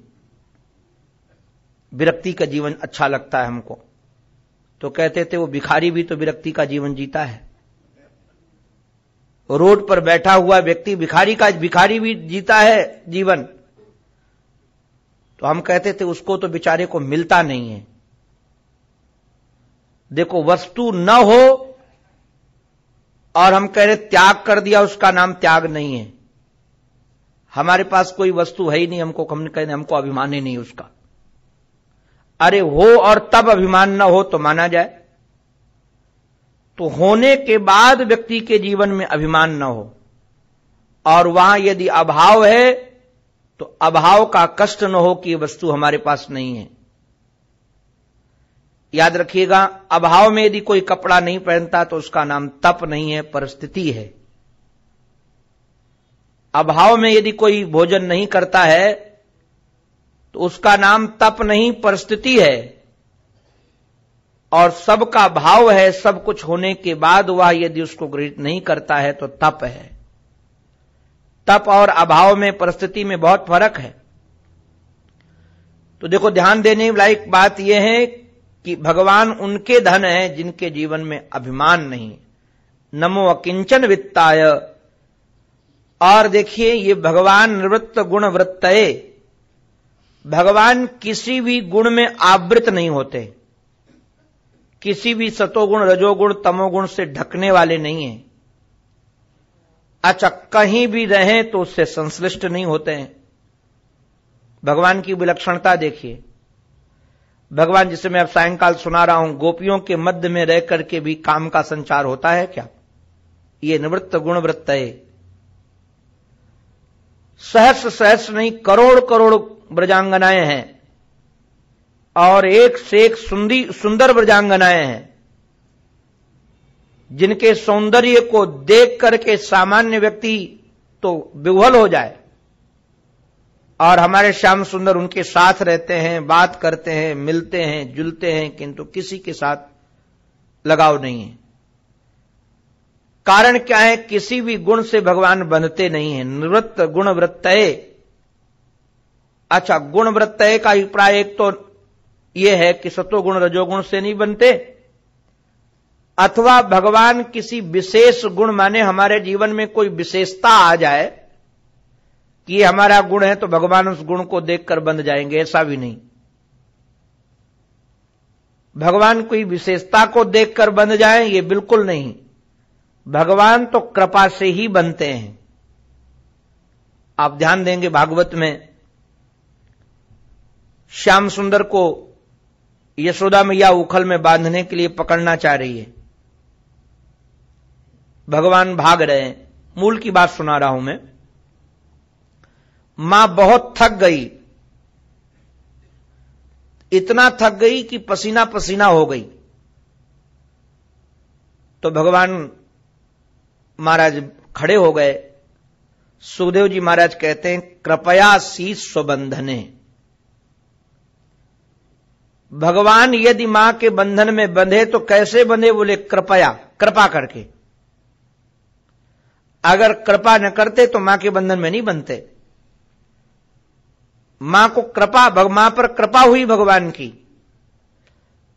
विरक्ति का जीवन अच्छा लगता है हमको तो कहते थे वो भिखारी भी तो विरक्ति का जीवन जीता है रोड पर बैठा हुआ व्यक्ति भिखारी का भिखारी भी जीता है जीवन तो हम कहते थे उसको तो बेचारे को मिलता नहीं है देखो वस्तु न हो और हम कह रहे त्याग कर दिया उसका नाम त्याग नहीं है हमारे पास कोई वस्तु है ही नहीं हमको हमने कहने हमको अभिमान ही नहीं उसका अरे हो और तब अभिमान न हो तो माना जाए तो होने के बाद व्यक्ति के जीवन में अभिमान न हो और वहां यदि अभाव है तो अभाव का कष्ट न हो कि वस्तु हमारे पास नहीं है याद रखिएगा अभाव में यदि कोई कपड़ा नहीं पहनता तो उसका नाम तप नहीं है परिस्थिति है अभाव में यदि कोई भोजन नहीं करता है तो उसका नाम तप नहीं परिस्थिति है और सबका भाव है सब कुछ होने के बाद वह यदि उसको ग्रहित नहीं करता है तो तप है तप और अभाव में परिस्थिति में बहुत फर्क है तो देखो ध्यान देने लायक बात यह है कि भगवान उनके धन है जिनके जीवन में अभिमान नहीं नमो अकिंचन वित्ताय और देखिए ये भगवान निवृत्त गुण वृत्तये भगवान किसी भी गुण में आवृत नहीं होते किसी भी सतोगुण रजोगुण तमोगुण से ढकने वाले नहीं है अच्छा कहीं भी रहें तो उससे संश्लिष्ट नहीं होते हैं भगवान की विलक्षणता देखिए भगवान जिसे मैं अब सायंकाल सुना रहा हूं गोपियों के मध्य में रह करके भी काम का संचार होता है क्या ये निवृत्त गुण वृत्त है सहस सहस नहीं करोड़ करोड़ ब्रजांगनाएं हैं और एक से एक सुंदर ब्रजांगनाएं हैं जिनके सौंदर्य को देख करके सामान्य व्यक्ति तो विह्वल हो जाए और हमारे श्याम सुंदर उनके साथ रहते हैं बात करते हैं मिलते हैं जुलते हैं किंतु किसी के साथ लगाव नहीं है कारण क्या है किसी भी गुण से भगवान बनते नहीं है निवृत्त गुण वृत्त अच्छा गुण वृत्तय का अभिप्राय एक तो यह है कि सतोगुण रजोगुण से नहीं बनते अथवा भगवान किसी विशेष गुण माने हमारे जीवन में कोई विशेषता आ जाए कि हमारा गुण है तो भगवान उस गुण को देखकर बंध जाएंगे ऐसा भी नहीं भगवान कोई विशेषता को देखकर बंध जाए ये बिल्कुल नहीं भगवान तो कृपा से ही बनते हैं आप ध्यान देंगे भागवत में श्याम सुंदर को यशोदा मैया उखल में बांधने के लिए पकड़ना चाह रही है भगवान भाग रहे हैं मूल की बात सुना रहा हूं मैं मां बहुत थक गई इतना थक गई कि पसीना पसीना हो गई तो भगवान महाराज खड़े हो गए सुखदेव जी महाराज कहते हैं कृपया सी स्वबंधने भगवान यदि मां के बंधन में बंधे तो कैसे बंधे बोले कृपया कृपा करके अगर कृपा न करते तो मां के बंधन में नहीं बनते मां को कृपा मां पर कृपा हुई भगवान की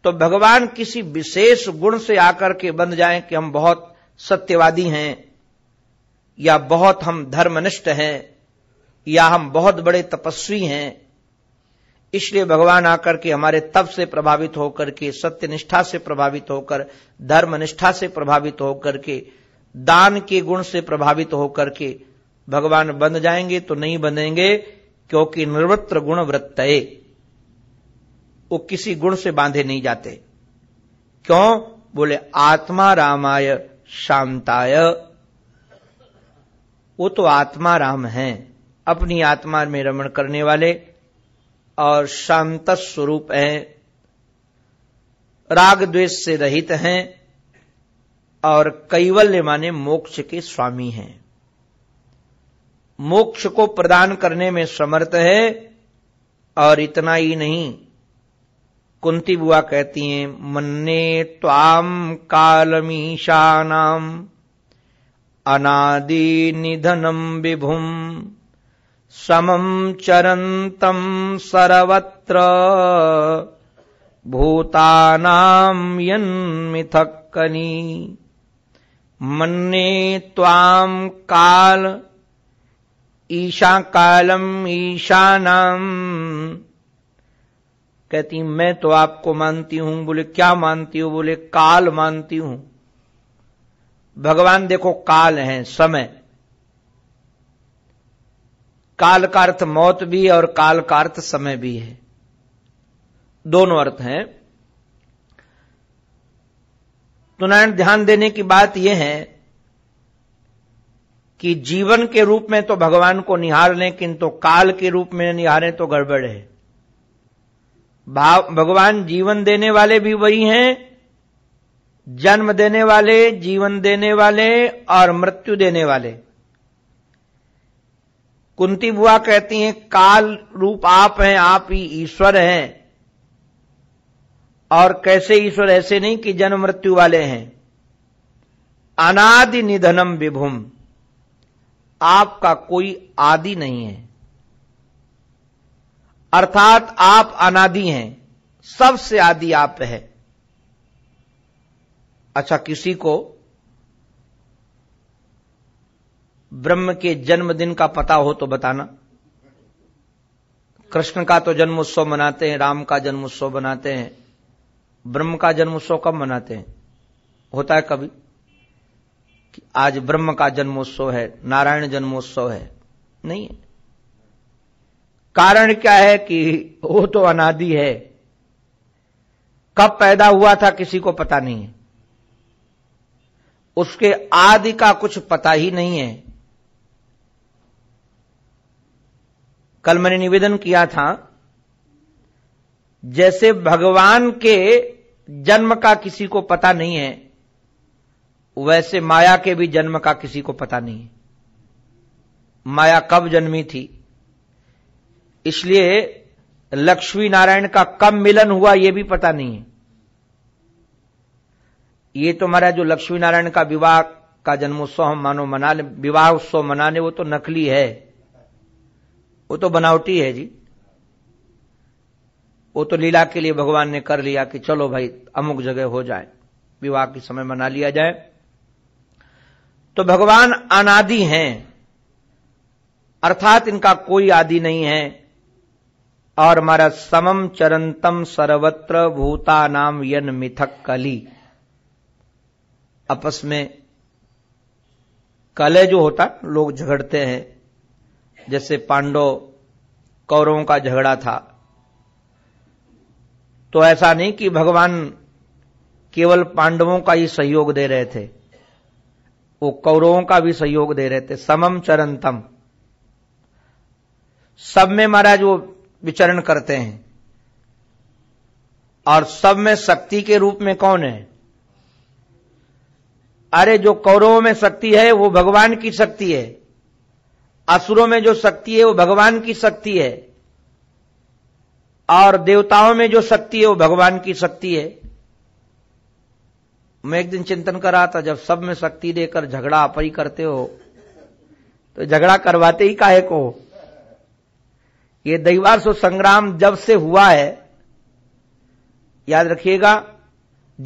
तो भगवान किसी विशेष गुण से आकर के बंध जाएं कि हम बहुत सत्यवादी हैं या बहुत हम धर्मनिष्ठ हैं या हम बहुत बड़े तपस्वी हैं इसलिए भगवान आकर के हमारे तप से प्रभावित होकर के सत्य निष्ठा से प्रभावित होकर धर्म निष्ठा से प्रभावित होकर के दान के गुण से प्रभावित होकर के भगवान बन जाएंगे तो नहीं बनेंगे क्योंकि निर्वत्र गुण वृत्त वो किसी गुण से बांधे नहीं जाते क्यों बोले आत्मा रामाय शांताय वो तो आत्मा राम है अपनी आत्मा में रमण करने वाले और शांत स्वरूप हैं राग द्वेष से रहित हैं और कैवल्य माने मोक्ष के स्वामी हैं मोक्ष को प्रदान करने में समर्थ है और इतना ही नहीं कुंती बुआ कहती हैं मन्ने ताम कालमीशा नाम अनादि निधनम विभुम समम चरन्तम् सर्वत्र भूतानाम् यन्मिथक्कनी मन्ये त्वाम् काल ईशाकालम् ईशानाम् कहती मैं तो आपको मानती हूं बोले क्या मानती हूं बोले काल मानती हूं भगवान देखो काल है समय काल का अर्थ मौत भी और काल का अर्थ समय भी है दोनों अर्थ हैं तो नारायण ध्यान देने की बात यह है कि जीवन के रूप में तो भगवान को निहार लें किंतु काल के रूप में निहारें तो गड़बड़ है भगवान जीवन देने वाले भी वही हैं जन्म देने वाले जीवन देने वाले और मृत्यु देने वाले कुंती बुआ कहती हैं काल रूप आप हैं आप ही ईश्वर हैं और कैसे ईश्वर ऐसे नहीं कि जन्म मृत्यु वाले हैं अनादि निधनम विभुम आपका कोई आदि नहीं है अर्थात आप अनादि हैं सबसे आदि आप है अच्छा किसी को ब्रह्म के जन्मदिन का पता हो तो बताना कृष्ण का तो जन्मोत्सव मनाते हैं राम का जन्मोत्सव मनाते हैं ब्रह्म का जन्मोत्सव कब मनाते हैं होता है कभी कि आज ब्रह्म का जन्मोत्सव है नारायण जन्मोत्सव है नहीं है कारण क्या है कि वो तो अनादि है कब पैदा हुआ था किसी को पता नहीं है उसके आदि का कुछ पता ही नहीं है कल मैंने निवेदन किया था जैसे भगवान के जन्म का किसी को पता नहीं है वैसे माया के भी जन्म का किसी को पता नहीं है माया कब जन्मी थी इसलिए लक्ष्मी नारायण का कब मिलन हुआ यह भी पता नहीं है ये तो हमारा जो लक्ष्मी नारायण का विवाह का जन्मोत्सव हम मानो मना विवाह उत्सव मनाने वो तो नकली है वो तो बनावटी है जी वो तो लीला के लिए भगवान ने कर लिया कि चलो भाई अमुक जगह हो जाए विवाह के समय मना लिया जाए तो भगवान अनादि हैं अर्थात इनका कोई आदि नहीं है और हमारा समम चरंतम सर्वत्र भूता नाम यन मिथक कली आपस में कले जो होता लोग झगड़ते हैं जैसे पांडव कौरवों का झगड़ा था तो ऐसा नहीं कि भगवान केवल पांडवों का ही सहयोग दे रहे थे वो कौरवों का भी सहयोग दे रहे थे समम चरंतम सब में महाराज वो विचरण करते हैं और सब में शक्ति के रूप में कौन है अरे जो कौरवों में शक्ति है वो भगवान की शक्ति है असुरों में जो शक्ति है वो भगवान की शक्ति है और देवताओं में जो शक्ति है वो भगवान की शक्ति है मैं एक दिन चिंतन कर रहा था जब सब में शक्ति देकर झगड़ा अपरी करते हो तो झगड़ा करवाते ही काहे को ये सो संग्राम जब से हुआ है याद रखिएगा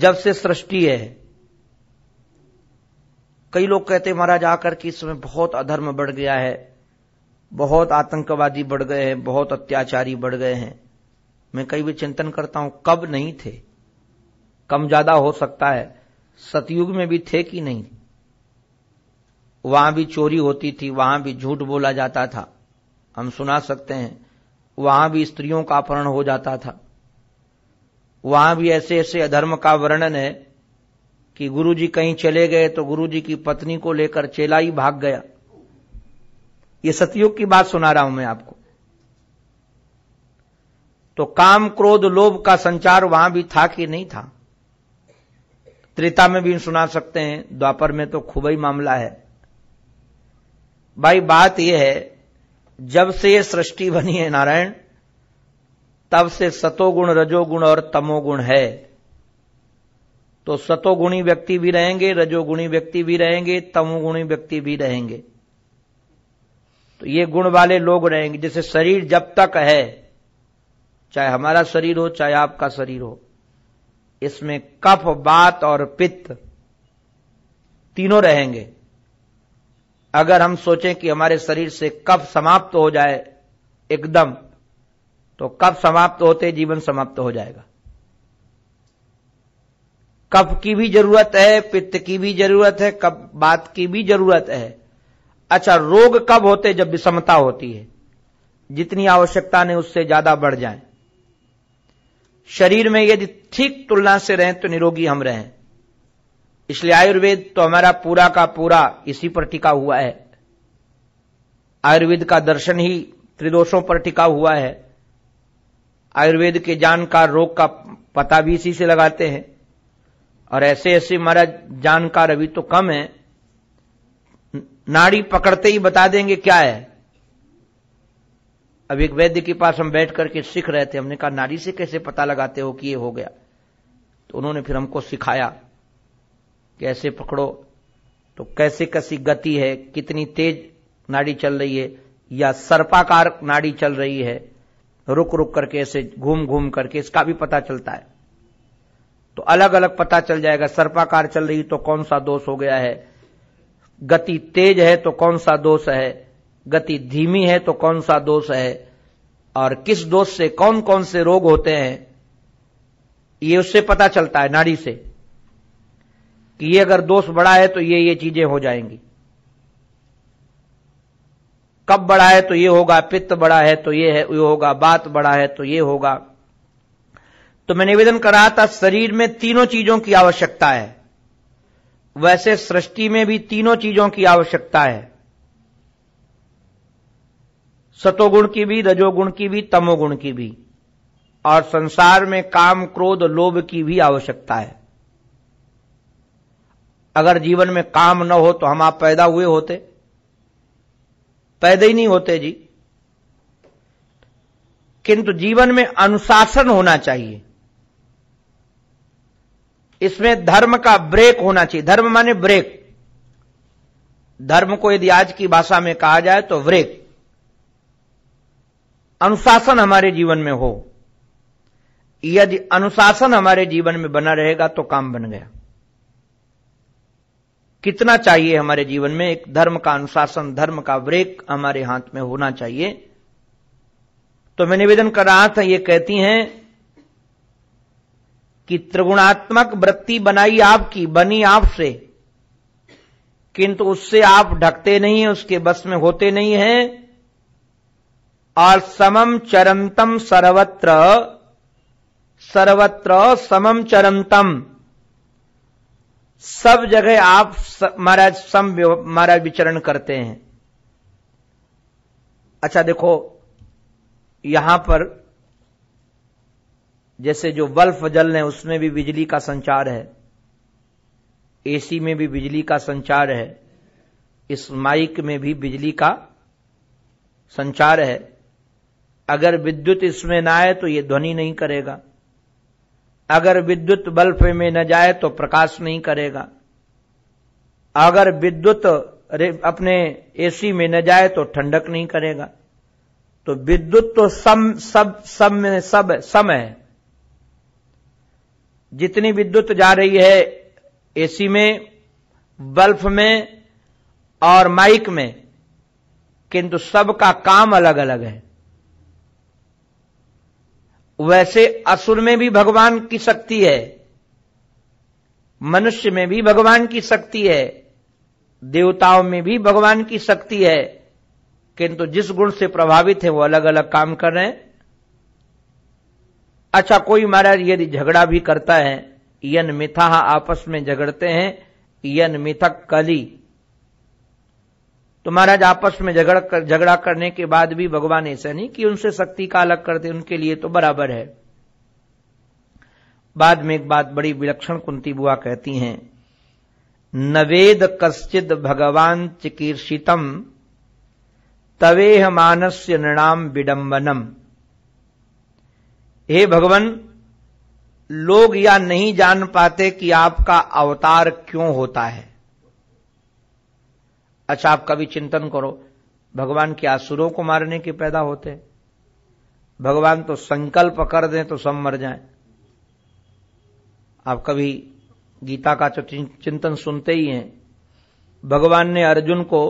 जब से सृष्टि है कई लोग कहते महाराज आकर कि इस समय बहुत अधर्म बढ़ गया है बहुत आतंकवादी बढ़ गए हैं बहुत अत्याचारी बढ़ गए हैं मैं कई भी चिंतन करता हूं कब नहीं थे कम ज्यादा हो सकता है सतयुग में भी थे कि नहीं वहां भी चोरी होती थी वहां भी झूठ बोला जाता था हम सुना सकते हैं वहां भी स्त्रियों का अपहरण हो जाता था वहां भी ऐसे ऐसे अधर्म का वर्णन है कि गुरुजी कहीं चले गए तो गुरुजी की पत्नी को लेकर चेला ही भाग गया ये सतयुग की बात सुना रहा हूं मैं आपको तो काम क्रोध लोभ का संचार वहां भी था कि नहीं था त्रेता में भी सुना सकते हैं द्वापर में तो खूब ही मामला है भाई बात यह है जब से ये सृष्टि बनी है नारायण तब से सतोगुण रजोगुण और तमोगुण है तो सतोगुणी व्यक्ति भी रहेंगे रजोगुणी व्यक्ति भी रहेंगे तमोगुणी व्यक्ति भी रहेंगे तो ये गुण वाले लोग रहेंगे जैसे शरीर जब तक है चाहे हमारा शरीर हो चाहे आपका शरीर हो इसमें कफ बात और पित्त तीनों रहेंगे अगर हम सोचें कि हमारे शरीर से कफ समाप्त हो जाए एकदम तो कफ समाप्त होते जीवन समाप्त हो जाएगा कफ की भी जरूरत है पित्त की भी जरूरत है कफ बात की भी जरूरत है अच्छा रोग कब होते जब विषमता होती है जितनी आवश्यकता ने उससे ज्यादा बढ़ जाए शरीर में यदि ठीक तुलना से रहें तो निरोगी हम रहें इसलिए आयुर्वेद तो हमारा पूरा का पूरा इसी पर टिका हुआ है आयुर्वेद का दर्शन ही त्रिदोषों पर टिका हुआ है आयुर्वेद के जानकार रोग का पता भी इसी से लगाते हैं और ऐसे ऐसे हमारा जानकार अभी तो कम है नाड़ी पकड़ते ही बता देंगे क्या है अब एक वैद्य के पास हम बैठ करके सीख रहे थे हमने कहा नाड़ी से कैसे पता लगाते हो कि ये हो गया तो उन्होंने फिर हमको सिखाया कैसे पकड़ो तो कैसे कैसी गति है कितनी तेज नाड़ी चल रही है या सर्पाकार नाड़ी चल रही है रुक रुक करके ऐसे घूम घूम करके इसका भी पता चलता है तो अलग अलग पता चल जाएगा सर्पाकार चल रही तो कौन सा दोष हो गया है गति तेज है तो कौन सा दोष है गति धीमी है तो कौन सा दोष है और किस दोष से कौन कौन से रोग होते हैं ये उससे पता चलता है नाड़ी से कि ये अगर दोष बड़ा है तो ये ये चीजें हो जाएंगी कब बड़ा है तो ये होगा पित्त बड़ा है तो ये है ये होगा बात बड़ा है तो ये होगा तो मैं निवेदन कर रहा था शरीर में तीनों चीजों की आवश्यकता है वैसे सृष्टि में भी तीनों चीजों की आवश्यकता है सतोगुण की भी रजोगुण की भी तमोगुण की भी और संसार में काम क्रोध लोभ की भी आवश्यकता है अगर जीवन में काम न हो तो हम आप पैदा हुए होते पैदा ही नहीं होते जी किंतु जीवन में अनुशासन होना चाहिए इसमें धर्म का ब्रेक होना चाहिए धर्म माने ब्रेक धर्म को यदि आज की भाषा में कहा जाए तो ब्रेक अनुशासन हमारे जीवन में हो यदि अनुशासन हमारे जीवन में बना रहेगा तो काम बन गया कितना चाहिए हमारे जीवन में एक धर्म का अनुशासन धर्म का ब्रेक हमारे हाथ में होना चाहिए तो मैं निवेदन कर रहा था ये कहती हैं कि त्रिगुणात्मक वृत्ति बनाई आपकी बनी आपसे किंतु उससे आप ढकते नहीं उसके बस में होते नहीं हैं और समम चरंतम सर्वत्र सर्वत्र समम चरंतम सब जगह आप महाराज सम महाराज विचरण करते हैं अच्छा देखो यहां पर जैसे जो बल्फ जल है उसमें भी बिजली का संचार है एसी में भी बिजली का संचार है इस माइक में भी बिजली का संचार है अगर विद्युत इसमें ना आए तो ये ध्वनि नहीं करेगा अगर विद्युत बल्फ में न जाए तो प्रकाश नहीं करेगा अगर विद्युत अपने एसी में न जाए तो ठंडक नहीं करेगा तो विद्युत तो सम सब सम सब सम है जितनी विद्युत जा रही है एसी में बल्ब में और माइक में किंतु सबका काम अलग अलग है वैसे असुर में भी भगवान की शक्ति है मनुष्य में भी भगवान की शक्ति है देवताओं में भी भगवान की शक्ति है किंतु जिस गुण से प्रभावित है वो अलग अलग काम कर रहे हैं अच्छा कोई महाराज यदि झगड़ा भी करता है यन मिथा आपस में झगड़ते हैं यन मिथक कली तो महाराज आपस में झगड़ कर, झगड़ा करने के बाद भी भगवान ऐसा नहीं कि उनसे शक्ति का अलग करते उनके लिए तो बराबर है बाद में एक बात बड़ी विलक्षण कुंती बुआ कहती हैं नवेद कश्चिद भगवान चिकीर्षितम तवेह मानस्य नृणाम विडंबनम हे भगवान लोग या नहीं जान पाते कि आपका अवतार क्यों होता है अच्छा आप कभी चिंतन करो भगवान के आसुरों को मारने के पैदा होते हैं भगवान तो संकल्प कर दें तो सब मर जाए आप कभी गीता का तो चिंतन सुनते ही हैं भगवान ने अर्जुन को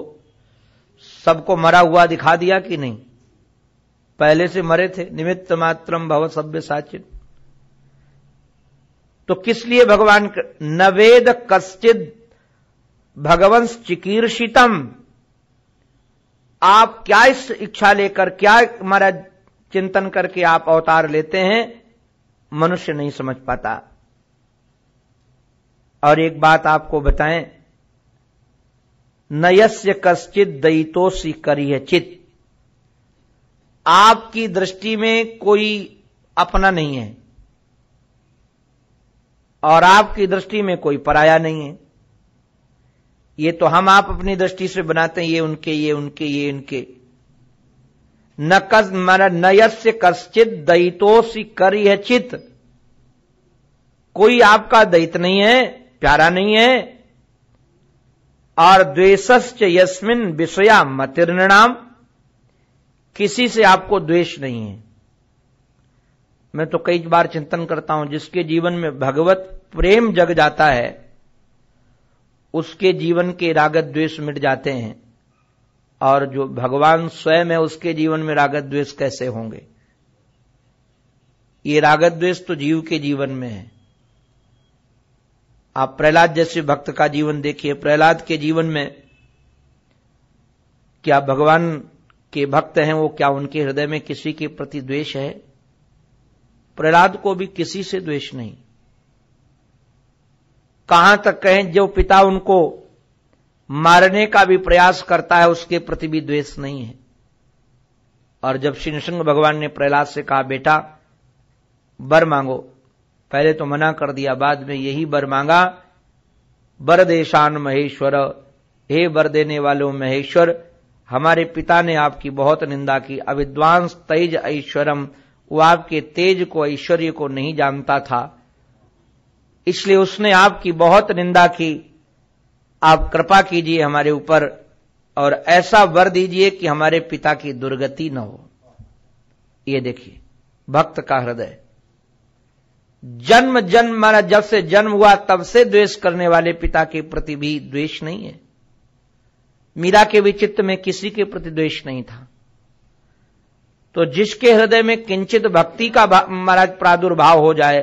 सबको मरा हुआ दिखा दिया कि नहीं पहले से मरे थे निमित्त मात्रम भव सभ्य साचिन तो किस लिए भगवान नवेद कश्चित भगवंश चिकीर्षितम आप क्या इस इच्छा लेकर क्या महाराज चिंतन करके आप अवतार लेते हैं मनुष्य नहीं समझ पाता और एक बात आपको बताएं नयस्य कश्चित दयितोषी करिय चित्त आपकी दृष्टि में कोई अपना नहीं है और आपकी दृष्टि में कोई पराया नहीं है ये तो हम आप अपनी दृष्टि से बनाते हैं ये उनके ये उनके ये इनके न कस नयस्य कश्चित दयितोषी कर चित कोई आपका दैत नहीं है प्यारा नहीं है और द्वेष यस्मिन विषया मतिर्णाम किसी से आपको द्वेष नहीं है मैं तो कई बार चिंतन करता हूं जिसके जीवन में भगवत प्रेम जग जाता है उसके जीवन के रागत द्वेष मिट जाते हैं और जो भगवान स्वयं है उसके जीवन में रागत द्वेष कैसे होंगे ये रागत द्वेष तो जीव के जीवन में है आप प्रहलाद जैसे भक्त का जीवन देखिए प्रहलाद के जीवन में क्या भगवान के भक्त हैं वो क्या उनके हृदय में किसी के प्रति द्वेष है प्रहलाद को भी किसी से द्वेष नहीं कहां तक कहें जो पिता उनको मारने का भी प्रयास करता है उसके प्रति भी द्वेष नहीं है और जब श्री नृसिंह भगवान ने प्रहलाद से कहा बेटा बर मांगो पहले तो मना कर दिया बाद में यही बर मांगा बर देशान महेश्वर हे बर देने वालों महेश्वर हमारे पिता ने आपकी बहुत निंदा की अविद्वांस तेज ऐश्वरम वो आपके तेज को ऐश्वर्य को नहीं जानता था इसलिए उसने आपकी बहुत निंदा की आप कृपा कीजिए हमारे ऊपर और ऐसा वर दीजिए कि हमारे पिता की दुर्गति न हो ये देखिए भक्त का हृदय जन्म जन्म माना जब से जन्म हुआ तब से द्वेष करने वाले पिता के प्रति भी द्वेष नहीं है मीरा के भी चित्त में किसी के प्रति द्वेष नहीं था तो जिसके हृदय में किंचित भक्ति का महाराज प्रादुर्भाव हो जाए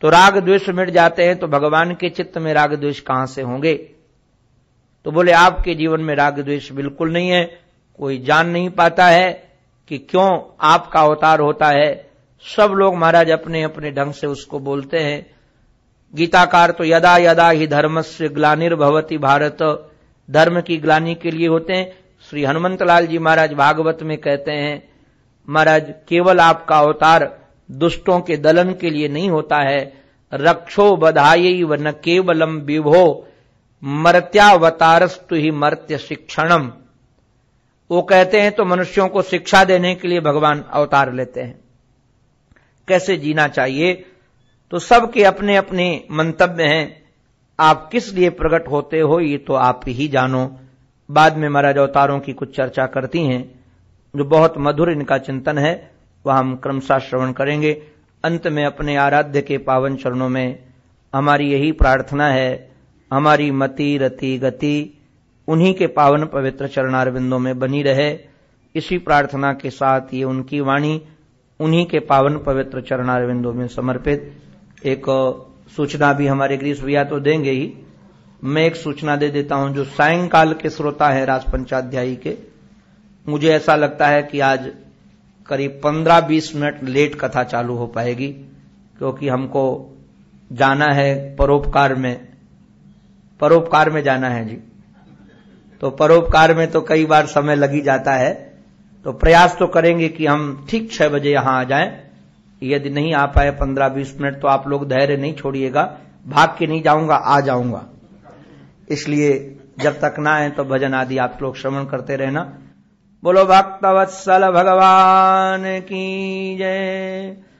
तो राग द्वेष मिट जाते हैं तो भगवान के चित्त में राग द्वेष कहां से होंगे तो बोले आपके जीवन में राग द्वेष बिल्कुल नहीं है कोई जान नहीं पाता है कि क्यों आपका अवतार होता है सब लोग महाराज अपने अपने ढंग से उसको बोलते हैं गीताकार तो यदा यदा ही धर्म से ग्लानिर्भवती भारत धर्म की ग्लानी के लिए होते हैं श्री लाल जी महाराज भागवत में कहते हैं महाराज केवल आपका अवतार दुष्टों के दलन के लिए नहीं होता है रक्षो बधाई व न केवलम विभो मर्त्यावतारस्तु ही मर्त्य शिक्षणम वो कहते हैं तो मनुष्यों को शिक्षा देने के लिए भगवान अवतार लेते हैं कैसे जीना चाहिए तो सबके अपने अपने मंतव्य हैं आप किस लिए प्रकट होते हो ये तो आप ही जानो बाद में महाराज अवतारों की कुछ चर्चा करती हैं जो बहुत मधुर इनका चिंतन है वह हम क्रमशः श्रवण करेंगे अंत में अपने आराध्य के पावन चरणों में हमारी यही प्रार्थना है हमारी मति रति गति उन्हीं के पावन पवित्र चरणार में बनी रहे इसी प्रार्थना के साथ ये उनकी वाणी उन्हीं के पावन पवित्र चरणार में समर्पित एक सूचना भी हमारे ग्रीस भैया तो देंगे ही मैं एक सूचना दे देता हूं जो सायंकाल के श्रोता है राजपंचाध्यायी के मुझे ऐसा लगता है कि आज करीब 15-20 मिनट लेट कथा चालू हो पाएगी क्योंकि हमको जाना है परोपकार में परोपकार में जाना है जी तो परोपकार में तो कई बार समय लगी जाता है तो प्रयास तो करेंगे कि हम ठीक छह बजे यहां आ जाएं यदि नहीं आ पाए पंद्रह बीस मिनट तो आप लोग धैर्य नहीं छोड़िएगा भाग के नहीं जाऊंगा आ जाऊंगा इसलिए जब तक ना आए तो भजन आदि आप लोग श्रवण करते रहना बोलो भक्तवत्सल भगवान की जय